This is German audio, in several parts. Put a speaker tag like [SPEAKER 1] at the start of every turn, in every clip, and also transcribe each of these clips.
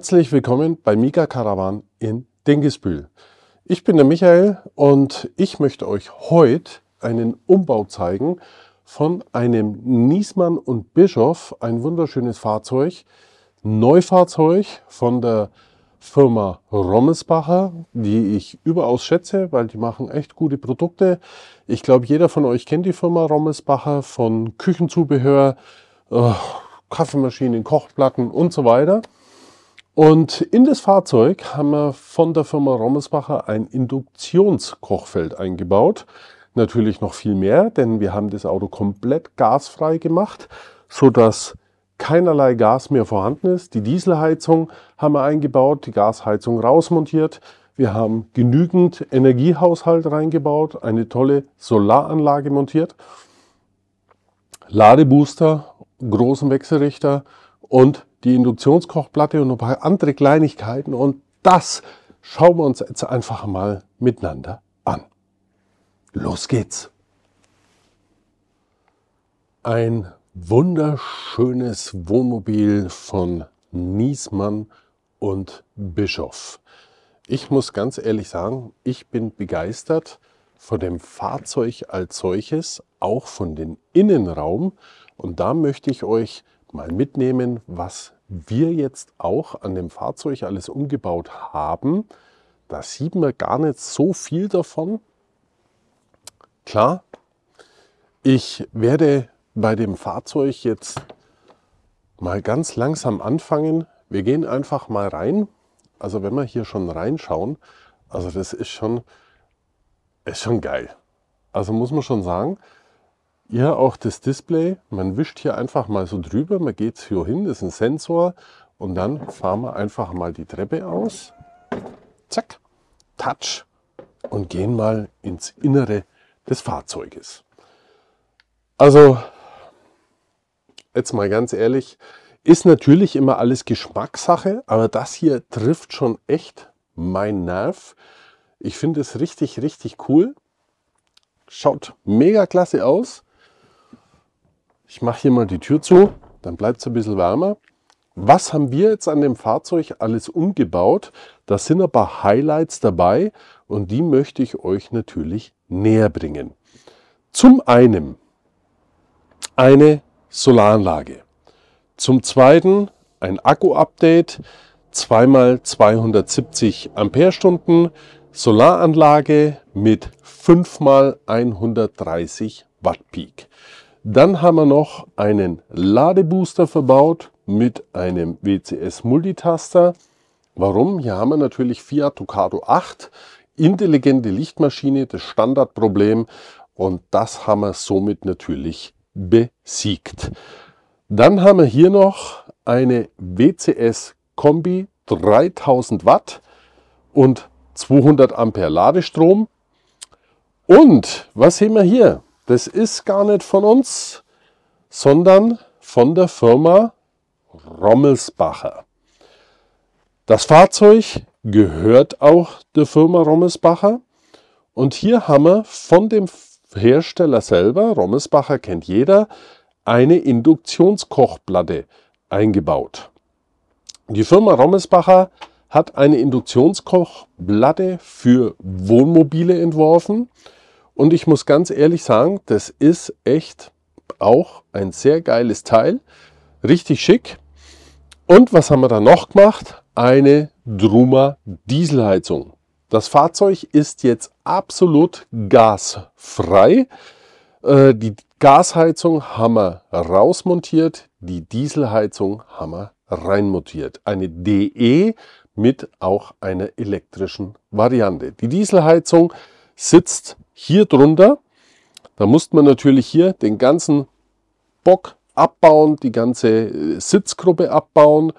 [SPEAKER 1] Herzlich willkommen bei Mika Caravan in Dingesbühl. Ich bin der Michael und ich möchte euch heute einen Umbau zeigen von einem Niesmann und Bischof, ein wunderschönes Fahrzeug, Neufahrzeug von der Firma Rommelsbacher, die ich überaus schätze, weil die machen echt gute Produkte. Ich glaube, jeder von euch kennt die Firma Rommelsbacher von Küchenzubehör, äh, Kaffeemaschinen, Kochplatten und so weiter. Und in das Fahrzeug haben wir von der Firma Rommelsbacher ein Induktionskochfeld eingebaut. Natürlich noch viel mehr, denn wir haben das Auto komplett gasfrei gemacht, sodass keinerlei Gas mehr vorhanden ist. Die Dieselheizung haben wir eingebaut, die Gasheizung rausmontiert. Wir haben genügend Energiehaushalt reingebaut, eine tolle Solaranlage montiert, Ladebooster, großen Wechselrichter und die Induktionskochplatte und ein paar andere Kleinigkeiten. Und das schauen wir uns jetzt einfach mal miteinander an. Los geht's! Ein wunderschönes Wohnmobil von Niesmann und Bischof. Ich muss ganz ehrlich sagen, ich bin begeistert von dem Fahrzeug als solches, auch von dem Innenraum. Und da möchte ich euch mal mitnehmen, was wir jetzt auch an dem Fahrzeug alles umgebaut haben. Da sieht man gar nicht so viel davon. Klar, ich werde bei dem Fahrzeug jetzt mal ganz langsam anfangen. Wir gehen einfach mal rein. Also wenn wir hier schon reinschauen, also das ist schon, ist schon geil. Also muss man schon sagen, ja, auch das Display. Man wischt hier einfach mal so drüber. Man geht hier hin, das ist ein Sensor. Und dann fahren wir einfach mal die Treppe aus. Zack, Touch. Und gehen mal ins Innere des Fahrzeuges. Also, jetzt mal ganz ehrlich, ist natürlich immer alles Geschmackssache, aber das hier trifft schon echt mein Nerv. Ich finde es richtig, richtig cool. Schaut mega klasse aus. Ich mache hier mal die Tür zu, dann bleibt es ein bisschen wärmer. Was haben wir jetzt an dem Fahrzeug alles umgebaut? Da sind ein paar Highlights dabei und die möchte ich euch natürlich näher bringen. Zum einen eine Solaranlage. Zum zweiten ein Akku-Update, zweimal 270 Ampere-Stunden, Solaranlage mit 5 x 130 Watt Peak. Dann haben wir noch einen Ladebooster verbaut mit einem WCS Multitaster. Warum? Hier haben wir natürlich Fiat Ducato 8, intelligente Lichtmaschine, das Standardproblem und das haben wir somit natürlich besiegt. Dann haben wir hier noch eine WCS Kombi 3000 Watt und 200 Ampere Ladestrom. Und was sehen wir hier? Das ist gar nicht von uns, sondern von der Firma Rommelsbacher. Das Fahrzeug gehört auch der Firma Rommelsbacher. Und hier haben wir von dem Hersteller selber, Rommelsbacher kennt jeder, eine Induktionskochplatte eingebaut. Die Firma Rommelsbacher hat eine Induktionskochplatte für Wohnmobile entworfen und ich muss ganz ehrlich sagen, das ist echt auch ein sehr geiles Teil. Richtig schick. Und was haben wir da noch gemacht? Eine Druma Dieselheizung. Das Fahrzeug ist jetzt absolut gasfrei. Äh, die Gasheizung haben wir rausmontiert, die Dieselheizung haben wir reinmontiert. Eine DE mit auch einer elektrischen Variante. Die Dieselheizung sitzt hier drunter, da musste man natürlich hier den ganzen Bock abbauen, die ganze äh, Sitzgruppe abbauen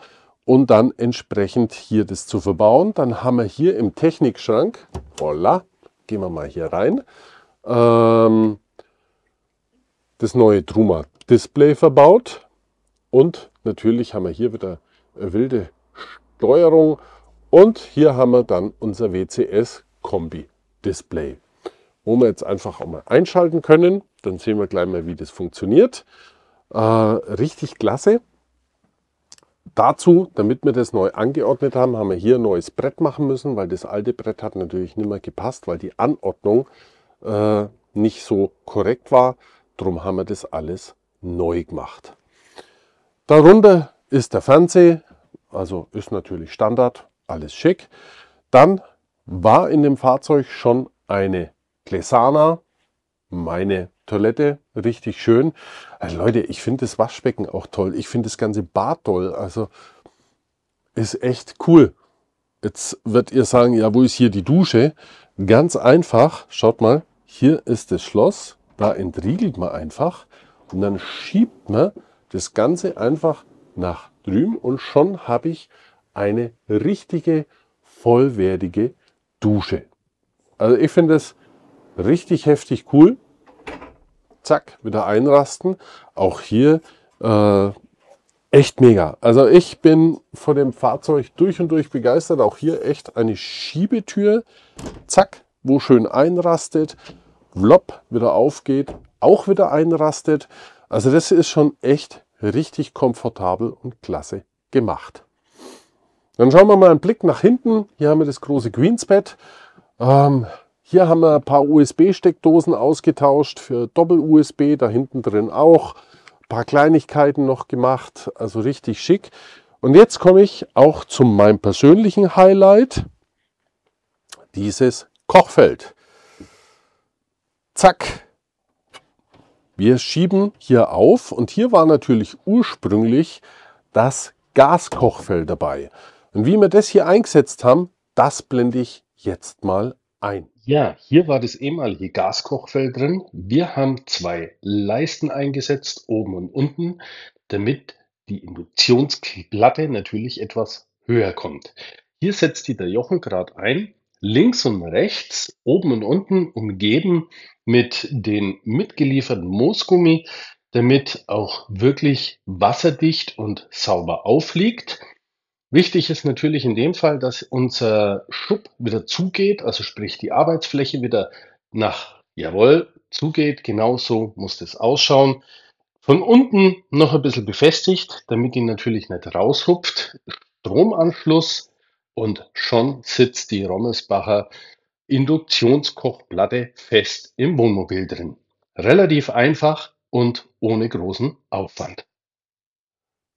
[SPEAKER 1] und dann entsprechend hier das zu verbauen. Dann haben wir hier im Technikschrank, voilà, gehen wir mal hier rein, ähm, das neue Truma Display verbaut und natürlich haben wir hier wieder wilde Steuerung und hier haben wir dann unser WCS Kombi Display wo wir jetzt einfach auch mal einschalten können. Dann sehen wir gleich mal, wie das funktioniert. Äh, richtig klasse. Dazu, damit wir das neu angeordnet haben, haben wir hier ein neues Brett machen müssen, weil das alte Brett hat natürlich nicht mehr gepasst, weil die Anordnung äh, nicht so korrekt war. Darum haben wir das alles neu gemacht. Darunter ist der Fernseher, also ist natürlich Standard, alles schick. Dann war in dem Fahrzeug schon eine Glesana, meine Toilette, richtig schön. Also Leute, ich finde das Waschbecken auch toll. Ich finde das ganze Bad toll. Also ist echt cool. Jetzt wird ihr sagen, ja, wo ist hier die Dusche? Ganz einfach, schaut mal, hier ist das Schloss, da entriegelt man einfach und dann schiebt man das Ganze einfach nach drüben und schon habe ich eine richtige, vollwertige Dusche. Also ich finde es richtig heftig cool. Zack, wieder einrasten. Auch hier äh, echt mega. Also ich bin von dem Fahrzeug durch und durch begeistert. Auch hier echt eine Schiebetür. Zack, wo schön einrastet. Vlop, wieder aufgeht. Auch wieder einrastet. Also das ist schon echt richtig komfortabel und klasse gemacht. Dann schauen wir mal einen Blick nach hinten. Hier haben wir das große Queensbett. Ähm, hier haben wir ein paar USB-Steckdosen ausgetauscht für Doppel-USB, da hinten drin auch. Ein paar Kleinigkeiten noch gemacht, also richtig schick. Und jetzt komme ich auch zu meinem persönlichen Highlight, dieses Kochfeld. Zack, wir schieben hier auf und hier war natürlich ursprünglich das Gaskochfeld dabei. Und wie wir das hier eingesetzt haben, das blende ich jetzt mal ein. Ja, hier war das ehemalige Gaskochfeld drin. Wir haben zwei Leisten eingesetzt, oben und unten, damit die Induktionsplatte natürlich etwas höher kommt. Hier setzt die der Jochen gerade ein, links und rechts, oben und unten, umgeben mit den mitgelieferten Moosgummi, damit auch wirklich wasserdicht und sauber aufliegt. Wichtig ist natürlich in dem Fall, dass unser Schub wieder zugeht, also sprich die Arbeitsfläche wieder nach jawohl zugeht. Genauso muss das ausschauen. Von unten noch ein bisschen befestigt, damit die natürlich nicht raushupft. Stromanschluss und schon sitzt die Rommelsbacher Induktionskochplatte fest im Wohnmobil drin. Relativ einfach und ohne großen Aufwand.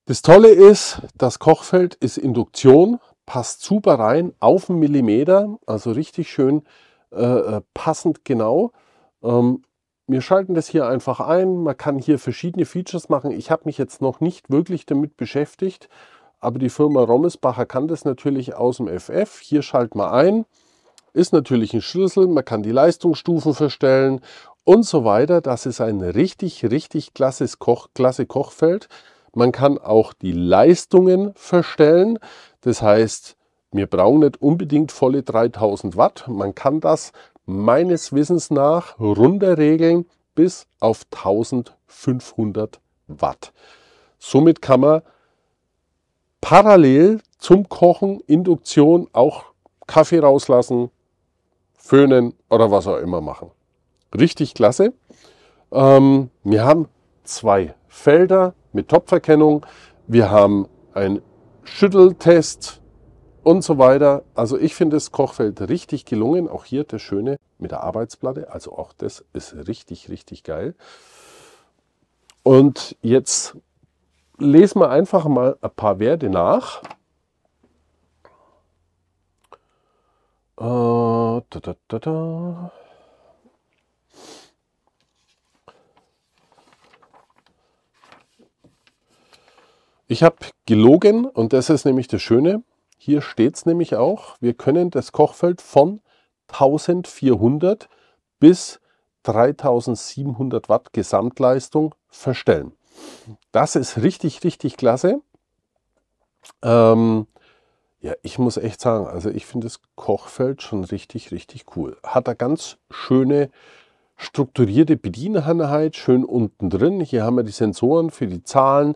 [SPEAKER 1] Das Tolle ist, das Kochfeld ist Induktion, passt super rein, auf einen Millimeter, also richtig schön äh, äh, passend genau. Ähm, wir schalten das hier einfach ein. Man kann hier verschiedene Features machen. Ich habe mich jetzt noch nicht wirklich damit beschäftigt, aber die Firma Rommesbacher kann das natürlich aus dem FF. Hier schalten wir ein. Ist natürlich ein Schlüssel. Man kann die Leistungsstufen verstellen und so weiter. Das ist ein richtig, richtig klasses Koch, klasse Kochfeld. Man kann auch die Leistungen verstellen. Das heißt, wir brauchen nicht unbedingt volle 3000 Watt. Man kann das meines Wissens nach runterregeln bis auf 1500 Watt. Somit kann man parallel zum Kochen, Induktion auch Kaffee rauslassen, föhnen oder was auch immer machen. Richtig klasse. Ähm, wir haben zwei Felder, mit Topferkennung. Wir haben einen Schütteltest und so weiter. Also ich finde das Kochfeld richtig gelungen. Auch hier das Schöne mit der Arbeitsplatte. Also auch das ist richtig, richtig geil. Und jetzt lesen wir einfach mal ein paar Werte nach. Äh, da, da, da, da. Ich habe gelogen und das ist nämlich das Schöne. Hier steht es nämlich auch, wir können das Kochfeld von 1400 bis 3700 Watt Gesamtleistung verstellen. Das ist richtig, richtig klasse. Ähm, ja, ich muss echt sagen, also ich finde das Kochfeld schon richtig, richtig cool. Hat eine ganz schöne strukturierte Bedieneinheit, schön unten drin. Hier haben wir die Sensoren für die Zahlen,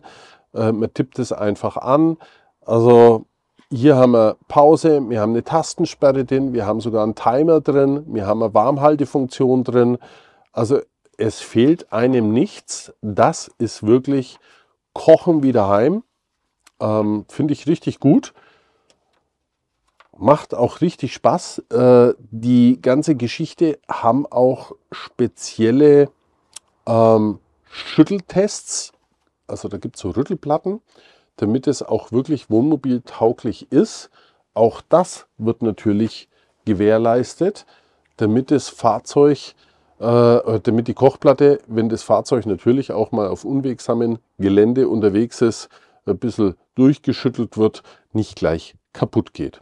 [SPEAKER 1] äh, man tippt es einfach an. Also hier haben wir Pause, wir haben eine Tastensperre drin, wir haben sogar einen Timer drin, wir haben eine Warmhaltefunktion drin. Also es fehlt einem nichts. Das ist wirklich Kochen wie daheim. Ähm, Finde ich richtig gut. Macht auch richtig Spaß. Äh, die ganze Geschichte haben auch spezielle ähm, Schütteltests also da gibt es so Rüttelplatten, damit es auch wirklich wohnmobiltauglich ist. Auch das wird natürlich gewährleistet, damit das Fahrzeug, äh, damit die Kochplatte, wenn das Fahrzeug natürlich auch mal auf unwegsamen Gelände unterwegs ist, ein bisschen durchgeschüttelt wird, nicht gleich kaputt geht.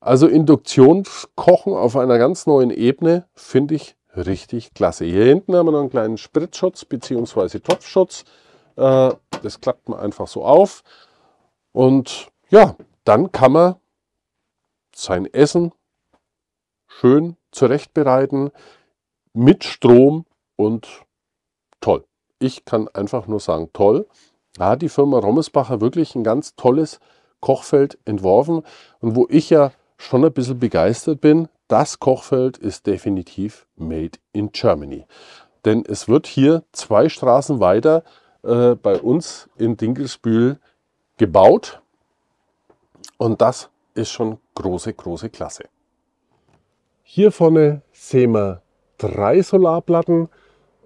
[SPEAKER 1] Also Induktionskochen auf einer ganz neuen Ebene finde ich richtig klasse. Hier hinten haben wir noch einen kleinen Spritzschutz bzw. Topfschutz. Äh, das klappt man einfach so auf. Und ja, dann kann man sein Essen schön zurechtbereiten mit Strom und toll. Ich kann einfach nur sagen, toll. Da hat die Firma Rommesbacher wirklich ein ganz tolles Kochfeld entworfen und wo ich ja schon ein bisschen begeistert bin, das Kochfeld ist definitiv made in Germany. Denn es wird hier zwei Straßen weiter äh, bei uns in Dinkelsbühl gebaut. Und das ist schon große, große Klasse. Hier vorne sehen wir drei Solarplatten.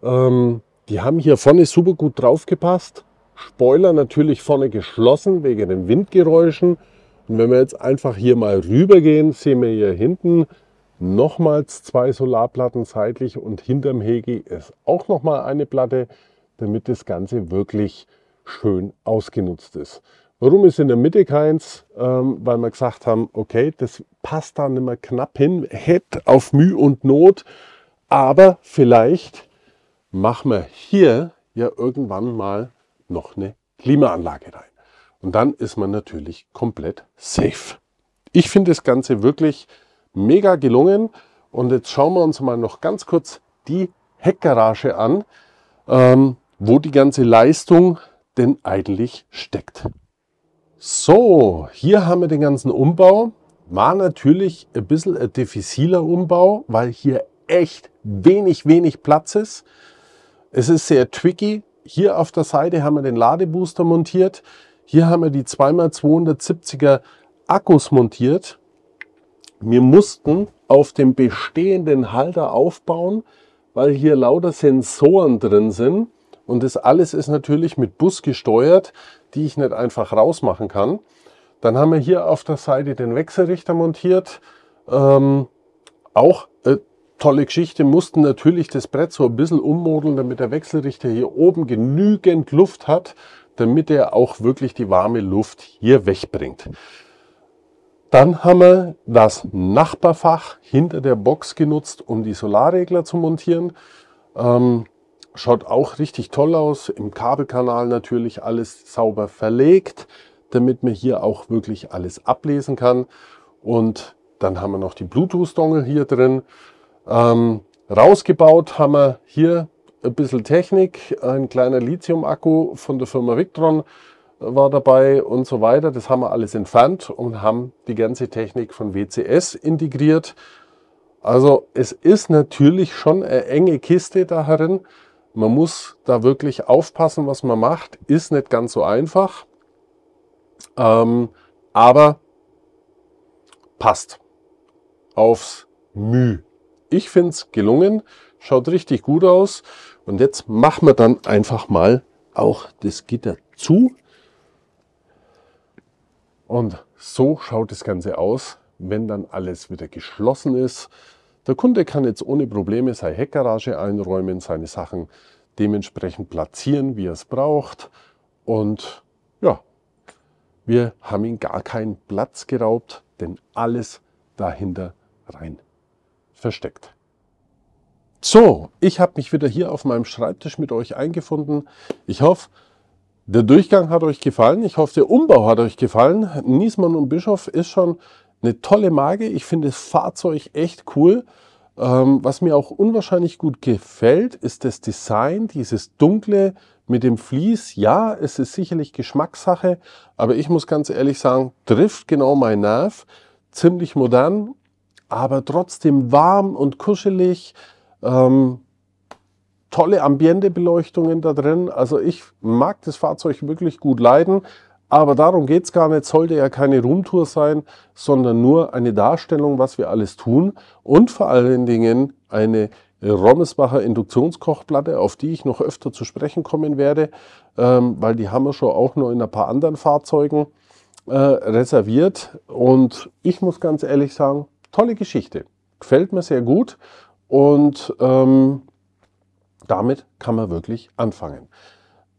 [SPEAKER 1] Ähm, die haben hier vorne super gut draufgepasst. Spoiler natürlich vorne geschlossen wegen den Windgeräuschen. Und wenn wir jetzt einfach hier mal rüber gehen, sehen wir hier hinten nochmals zwei Solarplatten seitlich und hinterm Hegi ist auch nochmal eine Platte damit das Ganze wirklich schön ausgenutzt ist. Warum ist in der Mitte keins? Ähm, weil wir gesagt haben, okay, das passt da nicht mehr knapp hin, hätte auf Mühe und Not, aber vielleicht machen wir hier ja irgendwann mal noch eine Klimaanlage rein. Und dann ist man natürlich komplett safe. Ich finde das Ganze wirklich mega gelungen. Und jetzt schauen wir uns mal noch ganz kurz die Heckgarage an. Ähm, wo die ganze Leistung denn eigentlich steckt. So, hier haben wir den ganzen Umbau. War natürlich ein bisschen ein diffiziler Umbau, weil hier echt wenig, wenig Platz ist. Es ist sehr tricky. Hier auf der Seite haben wir den Ladebooster montiert. Hier haben wir die 2x270er Akkus montiert. Wir mussten auf dem bestehenden Halter aufbauen, weil hier lauter Sensoren drin sind. Und das alles ist natürlich mit Bus gesteuert, die ich nicht einfach rausmachen kann. Dann haben wir hier auf der Seite den Wechselrichter montiert. Ähm, auch äh, tolle Geschichte, mussten natürlich das Brett so ein bisschen ummodeln, damit der Wechselrichter hier oben genügend Luft hat, damit er auch wirklich die warme Luft hier wegbringt. Dann haben wir das Nachbarfach hinter der Box genutzt, um die Solarregler zu montieren. Ähm, Schaut auch richtig toll aus. Im Kabelkanal natürlich alles sauber verlegt, damit man hier auch wirklich alles ablesen kann. Und dann haben wir noch die Bluetooth-Dongle hier drin. Ähm, rausgebaut haben wir hier ein bisschen Technik. Ein kleiner Lithium-Akku von der Firma Victron äh, war dabei und so weiter. Das haben wir alles entfernt und haben die ganze Technik von WCS integriert. Also es ist natürlich schon eine enge Kiste da herin, man muss da wirklich aufpassen, was man macht. Ist nicht ganz so einfach, ähm, aber passt aufs Mühe. Ich finde es gelungen, schaut richtig gut aus. Und jetzt machen wir dann einfach mal auch das Gitter zu. Und so schaut das Ganze aus, wenn dann alles wieder geschlossen ist. Der Kunde kann jetzt ohne Probleme seine Heckgarage einräumen, seine Sachen dementsprechend platzieren, wie er es braucht. Und ja, wir haben ihm gar keinen Platz geraubt, denn alles dahinter rein versteckt. So, ich habe mich wieder hier auf meinem Schreibtisch mit euch eingefunden. Ich hoffe, der Durchgang hat euch gefallen. Ich hoffe, der Umbau hat euch gefallen. Niesmann und Bischof ist schon eine tolle Marke. Ich finde das Fahrzeug echt cool. Ähm, was mir auch unwahrscheinlich gut gefällt, ist das Design, dieses dunkle mit dem Vlies. Ja, es ist sicherlich Geschmackssache, aber ich muss ganz ehrlich sagen, trifft genau mein Nerv. Ziemlich modern, aber trotzdem warm und kuschelig. Ähm, tolle Ambientebeleuchtungen da drin. Also ich mag das Fahrzeug wirklich gut leiden. Aber darum geht es gar nicht, sollte ja keine Roomtour sein, sondern nur eine Darstellung, was wir alles tun und vor allen Dingen eine Rommesbacher Induktionskochplatte, auf die ich noch öfter zu sprechen kommen werde, ähm, weil die haben wir schon auch noch in ein paar anderen Fahrzeugen äh, reserviert. Und ich muss ganz ehrlich sagen, tolle Geschichte. Gefällt mir sehr gut und ähm, damit kann man wirklich anfangen.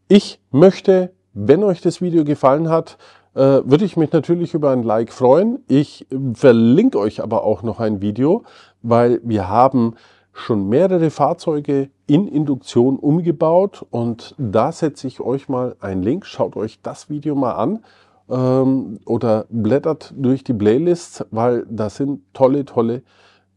[SPEAKER 1] Ich möchte wenn euch das Video gefallen hat, äh, würde ich mich natürlich über ein Like freuen. Ich verlinke euch aber auch noch ein Video, weil wir haben schon mehrere Fahrzeuge in Induktion umgebaut und da setze ich euch mal einen Link. Schaut euch das Video mal an ähm, oder blättert durch die Playlist, weil da sind tolle, tolle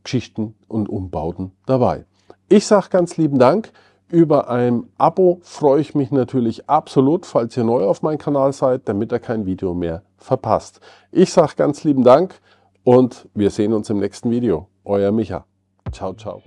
[SPEAKER 1] Geschichten und Umbauten dabei. Ich sage ganz lieben Dank über ein Abo freue ich mich natürlich absolut, falls ihr neu auf meinem Kanal seid, damit ihr kein Video mehr verpasst. Ich sage ganz lieben Dank und wir sehen uns im nächsten Video. Euer Micha. Ciao, ciao.